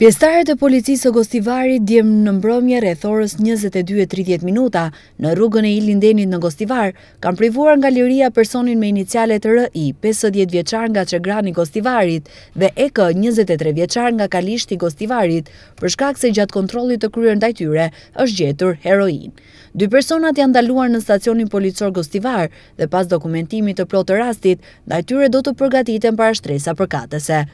Pjestarët e policisë o Gostivari djem në mbromje rethorës 22.30 minuta në rrugën e Ilindenit në Gostivar, kam privuar nga liria personin me inicialet R.I. 50 vjeqar nga që Gostivarit dhe E.K. 23 vjeqar nga kalishti Gostivarit, përshkak se gjatë kontrolit të kryer në dajtyre është gjetur heroin. Dy personat janë daluar në stacionin policor Gostivar dhe pas dokumentimit të plotë rastit, dajtyre do të përgatitën para shtresa përkatëse.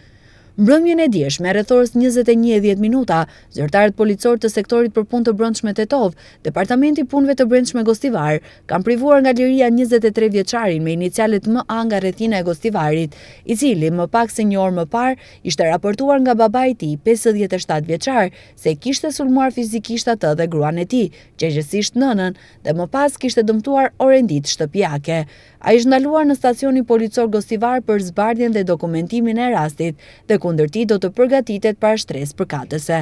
Mbrëmjën e djesh me rëthorës 21.10 minuta, zërtarët policor të sektorit për punë të brëndshme të tovë, Departamenti Punve të Brëndshme Gostivar, kam privuar nga liria 23 vjeqarin me inicialit më anga rëthina e Gostivarit, i cili më pak se një orë më par, ishte raportuar nga baba i ti, 57 vjeqar, se kishte sulmuar fizikisht atë dhe gruan e ti, që gjësisht nënën, dhe më pas kishte dëmtuar orendit shtëpjake. A ishtë ndaluar në stacioni policor Gostivar për zbardjen dhe dokumentimin e rastit, dhe kundër ti do të përgatitet para shtres për katëse.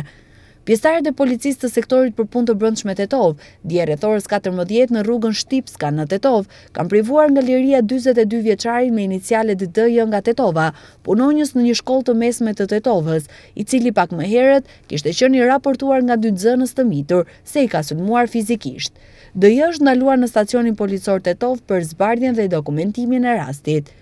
Pjestarët e policistë të sektorit për punë të brëndshme të tovë, dje rethorës 14 në rrugën Shtipska në të tovë, kam privuar nga liria 22 vjeqari me inicialet dë jën nga të tova, punonjës në një shkoll të mesme të të tovës, i cili pak më herët kishtë e qëni raportuar nga dy zënës të mitur, se i ka sëmuar fizikisht. Dë jështë në luar në stacionin policor të tovë për zbardjen dhe dokumentimin e rastit.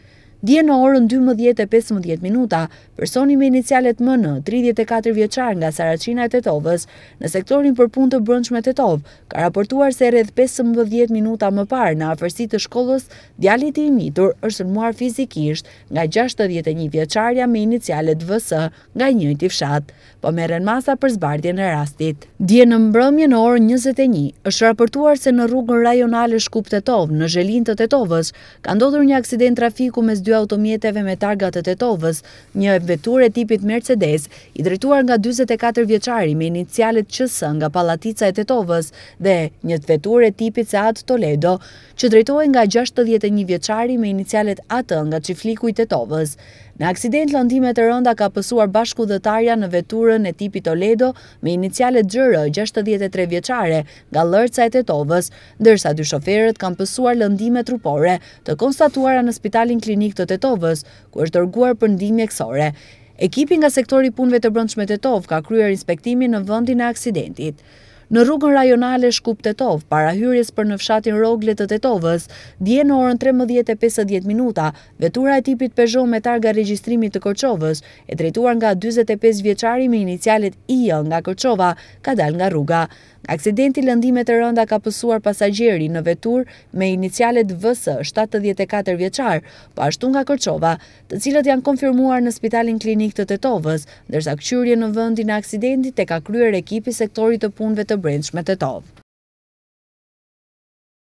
Dje në orën 12.15 minuta, personi me inicialet më në 34 vjeqar nga Saracina e Tetovës në sektorin për punë të brëndshme Tetovë, ka raportuar se redh 15 minuta më parë në afërsi të shkollës, djalit i imitur është në muar fizikisht nga 61 vjeqarja me inicialet vësë nga njëjt i fshat, po meren masa për zbardje në rastit. Dje në mbrëmje në orën 21, është raportuar se në rrugën rajonale shkup Tetovë në zhelin të Tetovës, ka ndodhur një aksident trafiku me zdy dy automjeteve me targat të Tetovës, një vetur e tipit Mercedes, i drejtuar nga 24 vjeqari me inicialet qësë nga Palatica e Tetovës dhe një vetur e tipit se atë Toledo, që drejtoj nga 61 vjeqari me inicialet atë nga qifliku i Tetovës. Në aksident, lëndimet e rënda ka pësuar bashku dhe në veturën e tipi Toledo me inicialet gjërë 63 vjeqare nga lërca e Tetovës, dërsa dy shoferët kam pësuar lëndimet rupore të konstatuara në Spitalin Klinik të Tetovës, ku është dërguar për ndihmë mjekësore. Ekipi nga sektori punëve të brendshme Tetov ka kryer inspektimin në vendin e aksidentit. Në rrugën rajonale Shkup Tetov, para hyrjes për në fshatin Rogle të Tetovës, dje në orën 13:50 minuta, vetura e tipit Peugeot me targa regjistrimi të Korqovës e drejtuar nga 45 vjeçari me inicialet IJ nga Korqova ka dalë nga rruga. Aksidenti lëndimet e rënda ka pësuar pasagjeri në vetur me inicialet VS 74 vjeqar, pashtu ashtu nga Kërqova, të cilët janë konfirmuar në spitalin klinik të Tetovës, dërsa këqyrje në vëndin aksidenti të ka kryer ekipi sektorit të punve të brendshme Tetovë.